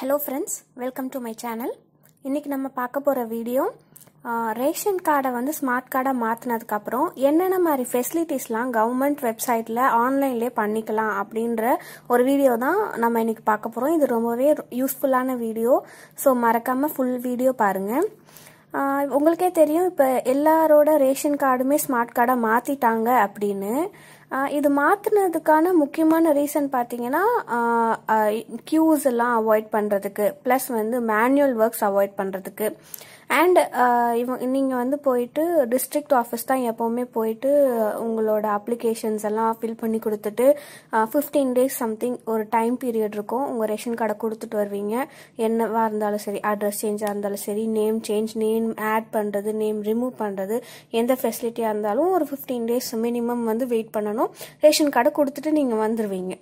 hello friends welcome to my channel இன்றைக்கி நம்ம பார்க்க போகிற வீடியோ ரேஷன் கார்டை வந்து ஸ்மார்ட் கார்டாக மாற்றினதுக்கப்புறம் என்னென்ன மாதிரி ஃபெசிலிட்டிஸ்லாம் கவர்மெண்ட் வெப்சைட்டில் ஆன்லைன்லேயே பண்ணிக்கலாம் அப்படின்ற ஒரு வீடியோ தான் நம்ம இன்றைக்கி பார்க்க போகிறோம் இது ரொம்பவே யூஸ்ஃபுல்லான வீடியோ ஸோ மறக்காமல் ஃபுல் வீடியோ பாருங்கள் உங்களுக்கே தெரியும் இப்போ எல்லாரோட ரேஷன் கார்டுமே ஸ்மார்ட் கார்டாக மாற்றிட்டாங்க அப்படின்னு இது மாற்றினதுக்கான முக்கியமான ரீசன் பார்த்தீங்கன்னா க்யூஸ் எல்லாம் அவாய்ட் பண்ணுறதுக்கு ப்ளஸ் வந்து மேனுவல் ஒர்க்ஸ் அவாய்ட் பண்ணுறதுக்கு அண்ட் uh, இவ நீங்கள் வந்து போயிட்டு டிஸ்ட்ரிக்ட் ஆஃபீஸ் தான் எப்போவுமே போயிட்டு உங்களோட அப்ளிகேஷன்ஸ் எல்லாம் ஃபில் பண்ணி கொடுத்துட்டு ஃபிஃப்டீன் டேஸ் சம்திங் ஒரு டைம் பீரியட் இருக்கும் உங்கள் ரேஷன் கார்டை கொடுத்துட்டு வருவீங்க என்னவா இருந்தாலும் சரி அட்ரஸ் சேஞ்சாக இருந்தாலும் சரி நேம் சேஞ்ச் நேம் ஆட் பண்ணுறது நேம் ரிமூவ் பண்ணுறது எந்த ஃபெசிலிட்டியாக இருந்தாலும் ஒரு ஃபிஃப்டீன் டேஸ் மினிமம் வந்து வெயிட் பண்ணணும் ரேஷன் கார்டை கொடுத்துட்டு நீங்கள் வந்துடுவீங்க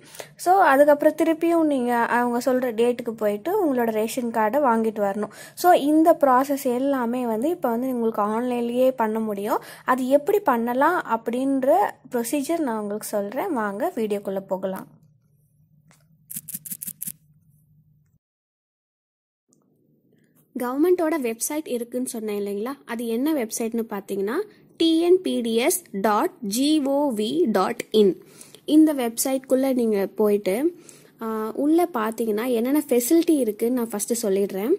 ஸோ அதுக்கப்புறம் திருப்பியும் நீங்கள் அவங்க சொல்கிற டேட்டுக்கு போயிட்டு உங்களோட ரேஷன் கார்டை வாங்கிட்டு வரணும் ஸோ இந்த ப்ராசஸ் எல்லாமே வந்து இப்போ வந்து உங்களுக்கு ஆன்லைன்லேயே பண்ண முடியும் அது எப்படி பண்ணலாம் அப்படின்ற ப்ரொசீஜர் நான் உங்களுக்கு சொல்கிறேன் வாங்க வீடியோக்குள்ளே போகலாம் கவர்மெண்ட்டோட வெப்சைட் இருக்குன்னு சொன்னேன் இல்லைங்களா அது என்ன வெப்சைட்னு பார்த்தீங்கன்னா TNPDS dot GOV dot in இந்த வெப்சைட்குள்ளே நீங்கள் போயிட்டு உள்ளே பார்த்தீங்கன்னா என்னென்ன ஃபெசிலிட்டி இருக்குதுன்னு நான் ஃபஸ்ட்டு சொல்லிடுறேன்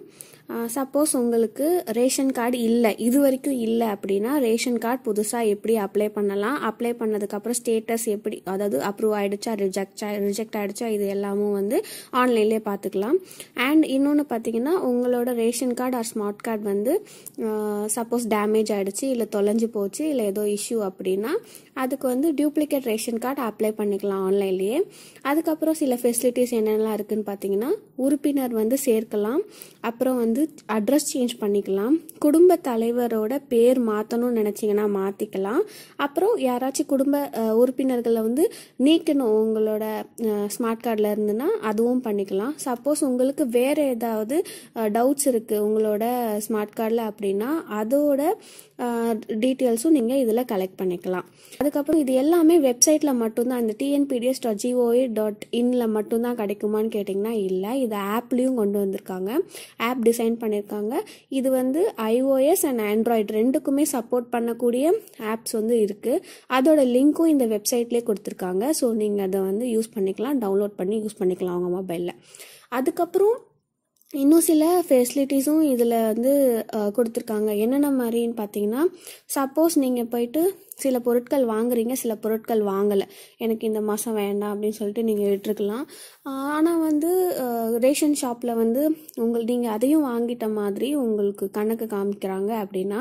சப்போஸ் உங்களுக்கு ரேஷன் கார்டு இல்லை இது வரைக்கும் இல்லை அப்படின்னா ரேஷன் கார்டு புதுசாக எப்படி அப்ளை பண்ணலாம் அப்ளை பண்ணதுக்கப்புறம் ஸ்டேட்டஸ் எப்படி அதாவது அப்ரூவ் ஆகிடுச்சா ரிஜெக்ட் ரிஜெக்ட் ஆகிடுச்சா இது எல்லாமும் வந்து ஆன்லைன்லேயே பார்த்துக்கலாம் அண்ட் இன்னொன்று பார்த்தீங்கன்னா உங்களோட ration card or smart card வந்து சப்போஸ் டேமேஜ் ஆகிடுச்சு இல்லை தொலைஞ்சு போச்சு இல்லை ஏதோ இஷ்யூ அப்படின்னா அதுக்கு வந்து டூப்ளிகேட் ரேஷன் கார்டு அப்ளை பண்ணிக்கலாம் ஆன்லைன்லேயே அதுக்கப்புறம் சில ஃபெசிலிட்டி ஃபெசிலிட்டிஸ் என்னென்னலாம் இருக்குதுன்னு பார்த்தீங்கன்னா உறுப்பினர் வந்து சேர்க்கலாம் அப்புறம் வந்து அட்ரஸ் சேஞ்ச் பண்ணிக்கலாம் குடும்ப தலைவரோட பேர் மாற்றணும்னு நினச்சிங்கன்னா மாற்றிக்கலாம் அப்புறம் யாராச்சும் குடும்ப உறுப்பினர்களை வந்து நீக்கணும் உங்களோட ஸ்மார்ட் கார்டில் இருந்துன்னா அதுவும் பண்ணிக்கலாம் சப்போஸ் உங்களுக்கு வேறு ஏதாவது டவுட்ஸ் இருக்குது உங்களோட ஸ்மார்ட் கார்டில் அப்படின்னா அதோட டீட்டெயில்ஸும் நீங்கள் இதில் கலெக்ட் பண்ணிக்கலாம் அதுக்கப்புறம் இது எல்லாமே வெப்சைட்டில் மட்டும்தான் அந்த டிஎன்பிடிஎஸ் டாட் ஜிஓஏ டாட் இன்ல மட்டும் மட்டும்தான் கிடைக்குமான்னு கேட்டிங்கன்னா இல்லை இது ஆப்லேயும் கொண்டு வந்திருக்காங்க ஆப் டிசைன் பண்ணியிருக்காங்க இது வந்து ஐஓஎஸ் அண்ட் ஆண்ட்ராய்டு ரெண்டுக்குமே சப்போர்ட் பண்ணக்கூடிய ஆப்ஸ் வந்து இருக்குது அதோட லிங்க்கும் இந்த வெப்சைட்லேயே கொடுத்துருக்காங்க ஸோ நீங்கள் அதை வந்து யூஸ் பண்ணிக்கலாம் டவுன்லோட் பண்ணி யூஸ் பண்ணிக்கலாம் அவங்க மொபைலில் அதுக்கப்புறம் இன்னும் சில ஃபெசிலிட்டிஸும் இதில் வந்து கொடுத்துருக்காங்க என்னென்ன மாதிரின்னு பார்த்தீங்கன்னா சப்போஸ் நீங்கள் போயிட்டு சில பொருட்கள் வாங்குறீங்க சில பொருட்கள் வாங்கலை எனக்கு இந்த மாதம் வேண்டாம் அப்படின்னு சொல்லிட்டு நீங்கள் விட்டுருக்கலாம் ஆனால் வந்து ரேஷன் ஷாப்பில் வந்து உங்கள் நீங்கள் அதையும் வாங்கிட்ட மாதிரி உங்களுக்கு கணக்கு காமிக்கிறாங்க அப்படின்னா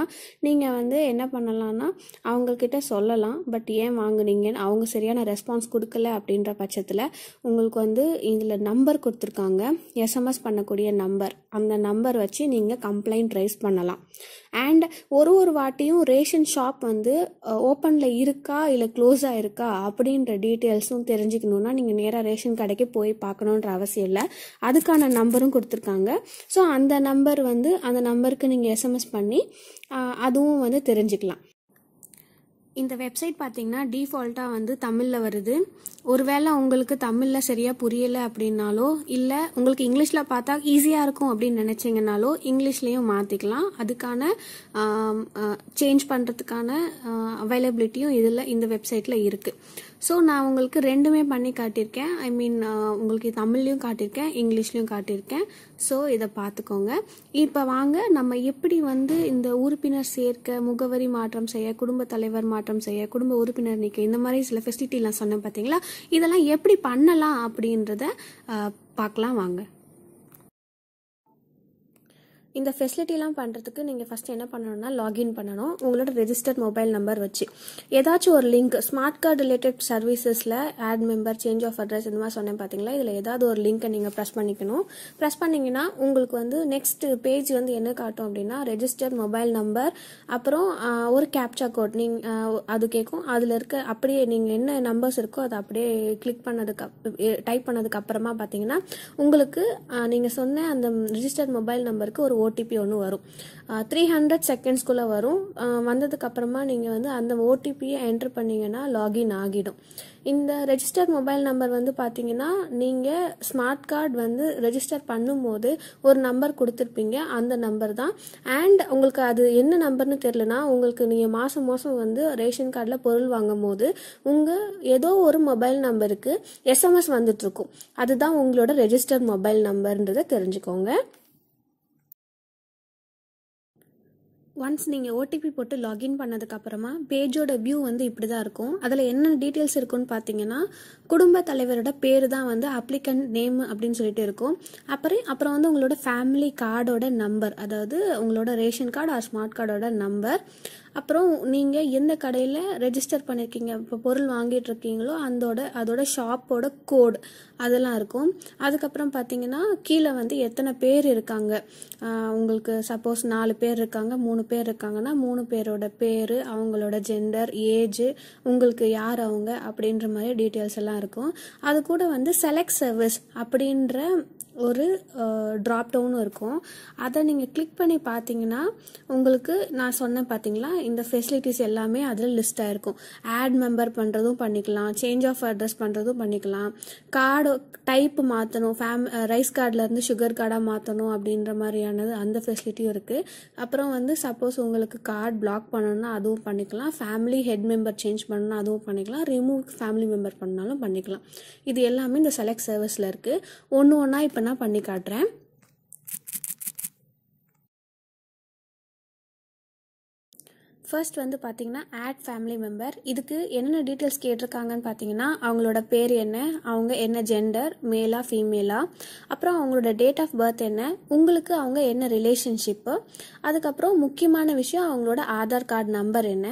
நீங்கள் வந்து என்ன பண்ணலான்னா அவங்கக்கிட்ட சொல்லலாம் பட் ஏன் வாங்குனீங்கன்னு அவங்க சரியான ரெஸ்பான்ஸ் கொடுக்கல அப்படின்ற பட்சத்தில் உங்களுக்கு வந்து இதில் நம்பர் கொடுத்துருக்காங்க எஸ்எம்எஸ் பண்ணக்கூடிய நம்பர் அந்த நம்பர் வச்சு நீங்கள் கம்ப்ளைண்ட் ரைஸ் பண்ணலாம் அண்ட் ஒரு ஒரு வாட்டியும் ரேஷன் ஷாப் வந்து ஓப்பனில் இருக்கா இல்லை க்ளோஸாக இருக்கா அப்படின்ற டீட்டெயில்ஸும் தெரிஞ்சுக்கணுன்னா நீங்கள் நேராக ரேஷன் கடைக்கு போய் பார்க்கணுன்ற அவசியம் இல்லை அதுக்கான நம்பரும் கொடுத்துருக்காங்க ஸோ அந்த நம்பர் வந்து அந்த நம்பருக்கு நீங்கள் எஸ்எம்எஸ் பண்ணி அதுவும் வந்து தெரிஞ்சுக்கலாம் இந்த வெப்சைட் பார்த்தீங்கன்னா டிஃபால்ட்டாக வந்து தமிழில் வருது ஒருவேளை உங்களுக்கு தமிழில் சரியாக புரியலை அப்படின்னாலோ இல்லை உங்களுக்கு இங்கிலீஷில் பார்த்தா ஈஸியாக இருக்கும் அப்படின்னு நினச்சிங்கனாலோ இங்கிலீஷ்லேயும் மாற்றிக்கலாம் அதுக்கான சேஞ்ச் பண்ணுறதுக்கான அவைலபிலிட்டியும் இதில் இந்த வெப்சைட்டில் இருக்குது ஸோ நான் உங்களுக்கு ரெண்டுமே பண்ணி காட்டியிருக்கேன் ஐ மீன் உங்களுக்கு தமிழ்லையும் காட்டியிருக்கேன் இங்கிலீஷ்லையும் காட்டியிருக்கேன் ஸோ இதை பார்த்துக்கோங்க இப்போ வாங்க நம்ம எப்படி வந்து இந்த உறுப்பினர் சேர்க்க முகவரி மாற்றம் செய்ய குடும்ப தலைவர் மாற்றம் செய்ய குடும்ப உறுப்பினர் நீக்க இந்த மாதிரி சில ஃபெசிலிட்டிலாம் சொன்னேன் பார்த்தீங்களா இதெல்லாம் எப்படி பண்ணலாம் அப்படின்றத பார்க்கலாம் வாங்க இந்த ஃபெசிலிட்டிலாம் பண்ணுறதுக்கு நீங்கள் ஃபஸ்ட்டு என்ன பண்ணணும்னா லாகின் பண்ணணும் உங்களோட ரெஜிஸ்டர்ட் மொபைல் நம்பர் வச்சு ஏதாச்சும் ஒரு லிங்க் ஸ்மார்ட் கார்டு ரிலேட்டட் சர்வீசஸில் add member change of address இந்த மாதிரி சொன்னேன் பார்த்தீங்களா இதில் ஏதாவது ஒரு லிங்க்கை நீங்கள் ப்ரெஸ் பண்ணிக்கணும் ப்ரெஸ் பண்ணிங்கன்னா உங்களுக்கு வந்து நெக்ஸ்ட் பேஜ் வந்து என்ன காட்டும் அப்படின்னா ரெஜிஸ்டர்ட் மொபைல் நம்பர் அப்புறம் ஒரு கேப்சா கோட் நீங் அது கேட்கும் அதில் இருக்க அப்படியே நீங்கள் என்ன நம்பர்ஸ் இருக்கோ அதை அப்படியே கிளிக் பண்ணதுக்கு டைப் பண்ணதுக்கு அப்புறமா பார்த்தீங்கன்னா உங்களுக்கு நீங்கள் சொன்ன அந்த ரிஜிஸ்டர்ட் மொபைல் நம்பருக்கு ஒரு ஓடிபி ஒன்று வரும் த்ரீ ஹண்ட்ரட் செகண்ட்ஸ்குள்ளே வரும் வந்ததுக்கப்புறமா நீங்கள் வந்து அந்த ஓடிபியை என்ட்ரு பண்ணிங்கன்னா லாகின் ஆகிடும் இந்த ரெஜிஸ்டர் மொபைல் நம்பர் வந்து பார்த்தீங்கன்னா நீங்கள் ஸ்மார்ட் கார்டு வந்து ரெஜிஸ்டர் பண்ணும்போது ஒரு நம்பர் கொடுத்துருப்பீங்க அந்த நம்பர் தான் அண்ட் உங்களுக்கு அது என்ன நம்பர்னு தெரிலனா உங்களுக்கு நீங்கள் மாதம் மாதம் வந்து ரேஷன் கார்டில் பொருள் வாங்கும் போது உங்கள் ஏதோ ஒரு மொபைல் நம்பருக்கு எஸ்எம்எஸ் வந்துட்ருக்கும் அதுதான் உங்களோட ரெஜிஸ்டர் மொபைல் நம்பர்ன்றதை தெரிஞ்சுக்கோங்க ஒன்ஸ் நீங்கள் ஓடிபி போட்டு லாகின் பண்ணதுக்கப்புறமா பேஜோட வியூ வந்து இப்படி தான் இருக்கும் அதில் என்ன டீட்டெயில்ஸ் இருக்குன்னு பார்த்தீங்கன்னா குடும்ப தலைவரோட பேர் தான் வந்து அப்ளிகன்ட் நேம் அப்படின்னு சொல்லிட்டு இருக்கும் அப்புறம் அப்புறம் வந்து உங்களோட ஃபேமிலி கார்டோட நம்பர் அதாவது உங்களோட ரேஷன் கார்டு ஆர் ஸ்மார்ட் கார்டோட நம்பர் அப்புறம் நீங்கள் எந்த கடையில் ரெஜிஸ்டர் பண்ணியிருக்கீங்க இப்போ பொருள் வாங்கிட்டு இருக்கீங்களோ அதோட அதோட ஷாப்போட கோடு அதெல்லாம் இருக்கும் அதுக்கப்புறம் பார்த்தீங்கன்னா கீழே வந்து எத்தனை பேர் இருக்காங்க உங்களுக்கு சப்போஸ் நாலு பேர் இருக்காங்க மூணு பேர் இருக்காங்கன்னா மூணு பேரோட பேர் அவங்களோட ஜெண்டர் ஏஜ் உங்களுக்கு யார் அவங்க அப்படின்ற மாதிரி டீட்டெயில்ஸ் எல்லாம் இருக்கும் அது கூட வந்து செலக்ட் சர்வீஸ் அப்படின்ற ஒரு ட்ராப் டவுனும் இருக்கும் அதை நீங்கள் கிளிக் பண்ணி பார்த்தீங்கன்னா உங்களுக்கு நான் சொன்னேன் பார்த்தீங்களா இந்த ஃபெசிலிட்டிஸ் எல்லாமே அதில் லிஸ்ட்டாக இருக்கும் ஆட் மெம்பர் பண்ணுறதும் பண்ணிக்கலாம் சேஞ்ச் ஆஃப் அட்ரஸ் பண்ணுறதும் பண்ணிக்கலாம் கார்டு டைப் மாற்றணும் ஃபேம் ரைஸ் கார்டிலேருந்து சுகர் கார்டாக மாற்றணும் அப்படின்ற மாதிரியானது அந்த ஃபெசிலிட்டியும் இருக்குது அப்புறம் வந்து சப்போஸ் உங்களுக்கு கார்டு பிளாக் பண்ணணும்னா அதுவும் பண்ணிக்கலாம் ஃபேமிலி ஹெட் மெம்பர் சேஞ்ச் பண்ணணும் அதுவும் பண்ணிக்கலாம் ரிமூவ் ஃபேமிலி மெம்பர் பண்ணாலும் பண்ணிக்கலாம் இது எல்லாமே இந்த செலக்ட் சர்வீஸில் இருக்குது ஒன்று ஒன்றா இப்போ நான் பண்ணி காட்டுறேன் ஃபர்ஸ்ட் வந்து பார்த்தீங்கன்னா ஆட் ஃபேமிலி மெம்பர் இதுக்கு என்னென்ன டீட்டெயில்ஸ் கேட்டிருக்காங்கன்னு பார்த்தீங்கன்னா அவங்களோட பேர் என்ன அவங்க என்ன ஜெண்டர் மேலா ஃபீமேலா அப்புறம் அவங்களோட டேட் ஆஃப் பர்த் என்ன உங்களுக்கு அவங்க என்ன ரிலேஷன்ஷிப்பு அதுக்கப்புறம் முக்கியமான விஷயம் அவங்களோட ஆதார் கார்டு நம்பர் என்ன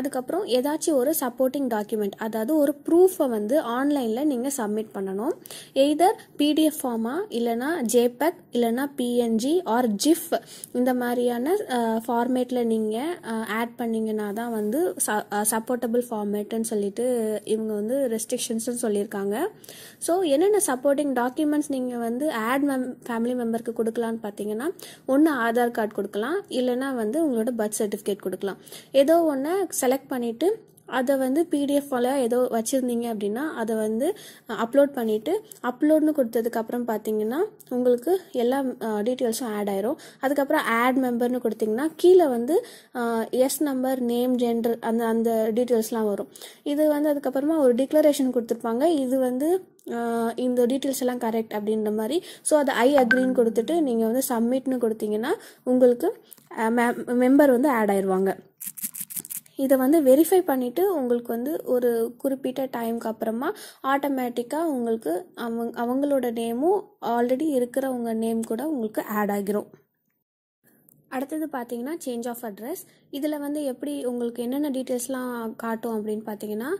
அதுக்கப்புறம் ஏதாச்சும் ஒரு சப்போர்ட்டிங் டாக்குமெண்ட் அதாவது ஒரு ப்ரூஃபை வந்து ஆன்லைனில் நீங்கள் சப்மிட் பண்ணணும் எய்தர் பிடிஎஃப் ஃபார்மா இல்லைனா ஜேபெக் இல்லைனா பிஎன்ஜி ஆர் ஜிஃப் இந்த மாதிரியான ஃபார்மேட்டில் நீங்கள் ஆட் ஆட் பண்ணிங்கன்னா தான் வந்து சப்போர்ட்டபிள் ஃபார்மேட்டுன்னு சொல்லிட்டு இவங்க வந்து ரெஸ்ட்ரிக்ஷன்ஸ்னு சொல்லியிருக்காங்க ஸோ என்னென்ன சப்போர்ட்டிங் டாக்குமெண்ட்ஸ் நீங்கள் வந்து ஆட் மெம் ஃபேமிலி மெம்பருக்கு கொடுக்கலான்னு பார்த்தீங்கன்னா ஒன்று ஆதார் கார்டு கொடுக்கலாம் இல்லைனா வந்து உங்களோட பர்த் சர்டிஃபிகேட் கொடுக்கலாம் ஏதோ ஒன்று செலக்ட் பண்ணிவிட்டு அதை வந்து பிடிஎஃப் ஃபாலோ ஏதோ வச்சுருந்தீங்க அப்படின்னா அதை வந்து அப்லோட் பண்ணிவிட்டு அப்லோட்னு கொடுத்ததுக்கப்புறம் பார்த்தீங்கன்னா உங்களுக்கு எல்லா டீட்டெயில்ஸும் ஆட் ஆயிரும் அதுக்கப்புறம் ஆட் மெம்பர்னு கொடுத்தீங்கன்னா கீழே வந்து எஸ் நம்பர் நேம் ஜென்டர் அந்த அந்த டீட்டெயில்ஸ்லாம் வரும் இது வந்து அதுக்கப்புறமா ஒரு டிக்ளரேஷன் கொடுத்துருப்பாங்க இது வந்து இந்த டீட்டெயில்ஸ் எல்லாம் கரெக்ட் அப்படின்ற மாதிரி ஸோ அதை ஐ அக்ரின்னு கொடுத்துட்டு நீங்கள் வந்து சப்மிட்னு கொடுத்தீங்கன்னா உங்களுக்கு மெம்பர் வந்து ஆட் ஆயிடுவாங்க இதை வந்து வெரிஃபை பண்ணிவிட்டு உங்களுக்கு வந்து ஒரு குறிப்பிட்ட டைம்க்கு அப்புறமா ஆட்டோமேட்டிக்காக உங்களுக்கு அவங்க அவங்களோட நேமும் ஆல்ரெடி இருக்கிறவங்க நேம் கூட உங்களுக்கு ஆட் ஆகிரும் அடுத்தது பார்த்தீங்கன்னா சேஞ்ச் ஆஃப் அட்ரஸ் இதில் வந்து எப்படி உங்களுக்கு என்னென்ன டீட்டெயில்ஸ்லாம் காட்டும் அப்படின்னு பார்த்தீங்கன்னா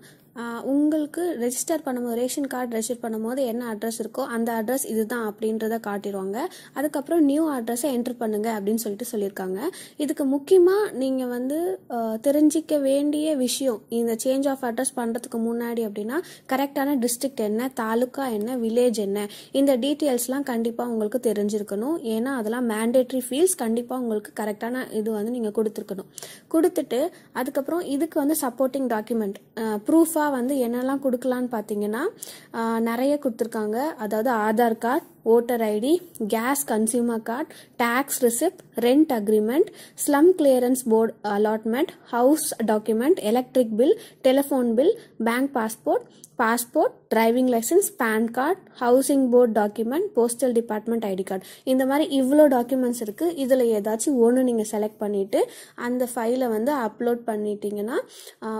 உங்களுக்கு ரெஜிஸ்டர் பண்ணும்போது ரேஷன் கார்டு ரெஜிஸ்டர் பண்ணும்போது என்ன அட்ரஸ் இருக்கோ அந்த அட்ரஸ் இதுதான் அப்படின்றத காட்டிடுவாங்க அதுக்கப்புறம் நியூ அட்ரஸை என்ட்ரு பண்ணுங்க அப்படின்னு சொல்லிட்டு சொல்லியிருக்காங்க இதுக்கு முக்கியமாக நீங்கள் வந்து தெரிஞ்சிக்க வேண்டிய விஷயம் இந்த சேஞ்ச் ஆஃப் அட்ரஸ் பண்ணுறதுக்கு முன்னாடி அப்படின்னா கரெக்டான டிஸ்ட்ரிக்ட் என்ன தாலுக்கா என்ன வில்லேஜ் என்ன இந்த டீட்டெயில்ஸ்லாம் கண்டிப்பாக உங்களுக்கு தெரிஞ்சிருக்கணும் ஏன்னா அதெல்லாம் மேண்டேட்ரி ஃபீல்ஸ் கண்டிப்பாக உங்களுக்கு கரெக்டான இது வந்து நீங்கள் கொடுத்துருக்கணும் கொடுத்துட்டு அதுக்கப்புறம் இதுக்கு வந்து சப்போர்ட்டிங் டாக்குமெண்ட் ப்ரூஃபாக புதுசாக வந்து என்னெல்லாம் கொடுக்கலான்னு பார்த்தீங்கன்னா நிறைய கொடுத்துருக்காங்க அதாவது Aadhaar card voter ID gas consumer card tax receipt rent agreement slum clearance board allotment house document electric bill telephone bill bank passport passport driving licence PAN card housing board document postal department ID card இந்த மாதிரி இவ்வளோ documents இருக்குது இதில் ஏதாச்சும் ஒன்று நீங்கள் select பண்ணிவிட்டு அந்த ஃபைலை வந்து அப்லோட் பண்ணிட்டீங்கன்னா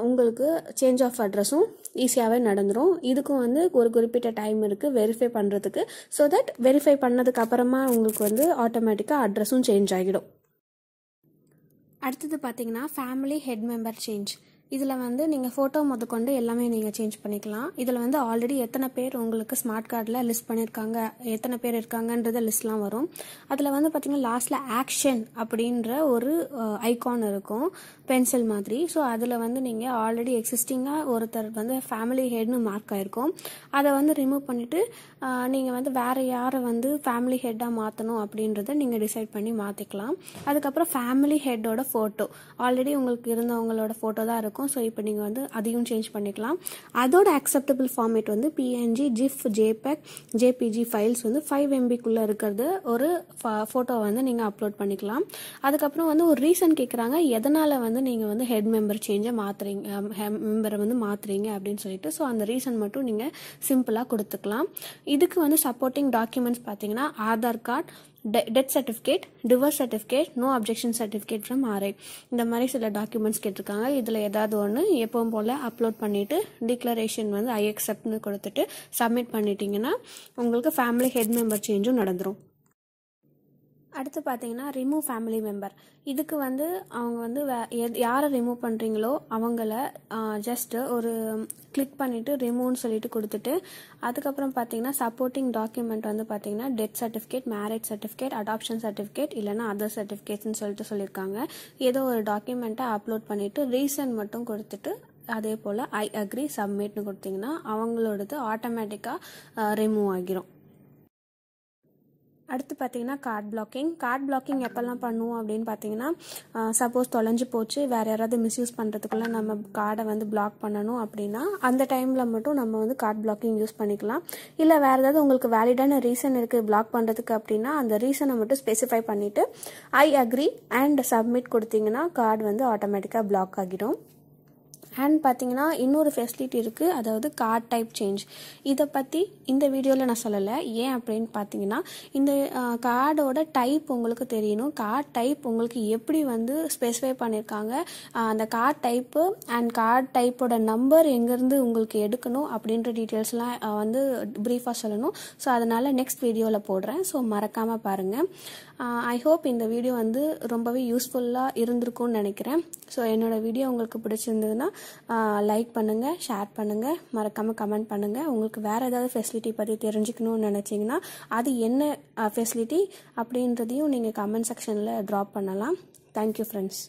உங்களுக்கு சேஞ்ச் ஆஃப் அட்ரஸும் ஈஸியாகவே நடந்துடும் இதுக்கும் வந்து ஒரு குறிப்பிட்ட டைம் இருக்குது வெரிஃபை பண்ணுறதுக்கு ஸோ தட் வெரிஃபை பண்ணதுக்கு அப்புறமா உங்களுக்கு வந்து ஆட்டோமேட்டிக்காக அட்ரஸும் சேஞ்ச் ஆகிடும் அடுத்தது பார்த்தீங்கன்னா ஃபேமிலி ஹெட் மெம்பர் சேஞ்ச் இதில் வந்து நீங்கள் ஃபோட்டோ முதற்கொண்டு எல்லாமே நீங்கள் சேஞ்ச் பண்ணிக்கலாம் இதில் வந்து ஆல்ரெடி எத்தனை பேர் உங்களுக்கு ஸ்மார்ட் கார்டில் லிஸ்ட் பண்ணியிருக்காங்க எத்தனை பேர் இருக்காங்கன்றத லிஸ்ட்லாம் வரும் அதில் வந்து பார்த்திங்கன்னா லாஸ்ட்டில் ஆக்ஷன் அப்படின்ற ஒரு ஐகான் இருக்கும் பென்சில் மாதிரி ஸோ அதில் வந்து நீங்கள் ஆல்ரெடி எக்ஸிஸ்டிங்காக ஒருத்தர் வந்து ஃபேமிலி ஹெட்னு மார்க் ஆகிருக்கும் அதை வந்து ரிமூவ் பண்ணிவிட்டு நீங்கள் வந்து வேறு யாரை வந்து ஃபேமிலி ஹெட்டாக மாற்றணும் அப்படின்றத நீங்கள் டிசைட் பண்ணி மாற்றிக்கலாம் அதுக்கப்புறம் ஃபேமிலி ஹெட்டோட ஃபோட்டோ ஆல்ரெடி உங்களுக்கு இருந்தவங்களோட ஃபோட்டோ தான் இருக்கும் இருக்கும் ஸோ இப்போ நீங்கள் வந்து அதையும் சேஞ்ச் பண்ணிக்கலாம் அதோட அக்செப்டபிள் ஃபார்மேட் வந்து PNG GIF JPEG JPG files வந்து ஃபைவ் எம்பிக்குள்ளே இருக்கிறது ஒரு ஃபோட்டோவை வந்து நீங்கள் அப்லோட் பண்ணிக்கலாம் அதுக்கப்புறம் வந்து ஒரு ரீசன் கேட்குறாங்க எதனால் வந்து நீங்கள் வந்து ஹெட் மெம்பர் சேஞ்சை மாற்றுறீங்க மெம்பரை வந்து மாற்றுறீங்க அப்படின்னு சொல்லிட்டு ஸோ அந்த ரீசன் மட்டும் நீங்கள் சிம்பிளாக கொடுத்துக்கலாம் இதுக்கு வந்து சப்போர்ட்டிங் டாக்குமெண்ட்ஸ் பார்த்தீங்கன்னா Aadhaar card death certificate divorce certificate no objection certificate from RI இந்த மாதிரி சில டாக்குமெண்ட்ஸ் கேட்டிருக்காங்க இதில் ஏதாவது ஒன்று எப்பவும் போல் அப்லோட் பண்ணிவிட்டு டிக்ளரேஷன் வந்து ஐ அக்செப்ட்னு கொடுத்துட்டு சப்மிட் பண்ணிட்டீங்கன்னா உங்களுக்கு ஃபேமிலி ஹெட் மெம்பர் சேஞ்சும் நடந்துடும் அடுத்து பார்த்தீங்கன்னா ரிமூவ் ஃபேமிலி மெம்பர் இதுக்கு வந்து அவங்க வந்து யாரை ரிமூவ் பண்ணுறீங்களோ அவங்கள ஜஸ்ட்டு ஒரு கிளிக் பண்ணிவிட்டு ரிமூவ்னு சொல்லிட்டு கொடுத்துட்டு அதுக்கப்புறம் பார்த்தீங்கன்னா சப்போர்ட்டிங் டாக்குமெண்ட் வந்து பார்த்தீங்கன்னா death certificate marriage certificate adoption certificate இல்லைனா அதர் சர்டிஃபிகேட்ஸ்னு சொல்லிட்டு சொல்லியிருக்காங்க ஏதோ ஒரு டாக்குமெண்ட்டை அப்லோட் பண்ணிவிட்டு ரீசன் மட்டும் கொடுத்துட்டு அதே போல் ஐ அக்ரி சப்மிட்னு கொடுத்தீங்கன்னா அவங்களோடது ஆட்டோமேட்டிக்காக ரிமூவ் ஆகிரும் அடுத்து பார்த்தீங்கன்னா கார்ட் பிளாக்கிங் கார்ட் பிளாக்கிங் எப்போல்லாம் பண்ணுவோம் அப்படின்னு பார்த்தீங்கன்னா சப்போஸ் தொலைஞ்சு போச்சு வேறு யாராவது மிஸ்யூஸ் பண்ணுறதுக்குள்ளே நம்ம கார்டை வந்து பிளாக் பண்ணணும் அப்படின்னா அந்த டைமில் மட்டும் நம்ம வந்து கார்ட் பிளாக்கிங் யூஸ் பண்ணிக்கலாம் இல்லை வேறு ஏதாவது உங்களுக்கு வேலிடான ரீசன் இருக்குது பிளாக் பண்ணுறதுக்கு அப்படின்னா அந்த ரீசனை மட்டும் ஸ்பெசிஃபை பண்ணிவிட்டு ஐ அக்ரி அண்ட் சப்மிட் கொடுத்தீங்கன்னா கார்டு வந்து ஆட்டோமேட்டிக்காக பிளாக் ஆகிடும் அண்ட் பார்த்தீங்கன்னா இன்னொரு ஃபெசிலிட்டி இருக்குது அதாவது கார்ட் டைப் சேஞ்ச் இதை பற்றி இந்த வீடியோவில் நான் சொல்லலை ஏன் அப்படின்னு பார்த்தீங்கன்னா இந்த கார்டோட டைப் உங்களுக்கு தெரியணும் கார்ட் டைப் உங்களுக்கு எப்படி வந்து ஸ்பெசிஃபை பண்ணியிருக்காங்க அந்த கார்ட் டைப்பு அண்ட் கார்ட் டைப்போட நம்பர் எங்கேருந்து உங்களுக்கு எடுக்கணும் அப்படின்ற டீட்டெயில்ஸ்லாம் வந்து ப்ரீஃபாக சொல்லணும் ஸோ அதனால் நெக்ஸ்ட் வீடியோவில் போடுறேன் ஸோ மறக்காமல் பாருங்கள் ஐ ஹோப் இந்த வீடியோ வந்து ரொம்பவே யூஸ்ஃபுல்லாக இருந்திருக்கும்னு நினைக்கிறேன் ஸோ என்னோட வீடியோ உங்களுக்கு பிடிச்சிருந்ததுன்னா லைக் பண்ணுங்கள் ஷேர் பண்ணுங்கள் மறக்காமல் கமெண்ட் பண்ணுங்கள் உங்களுக்கு வேறு ஏதாவது ஃபெசிலிட்டி பற்றி தெரிஞ்சுக்கணும்னு நினச்சிங்கன்னா அது என்ன ஃபெசிலிட்டி அப்படின்றதையும் நீங்கள் கமெண்ட் செக்ஷனில் ட்ராப் பண்ணலாம் தேங்க்யூ ஃப்ரெண்ட்ஸ்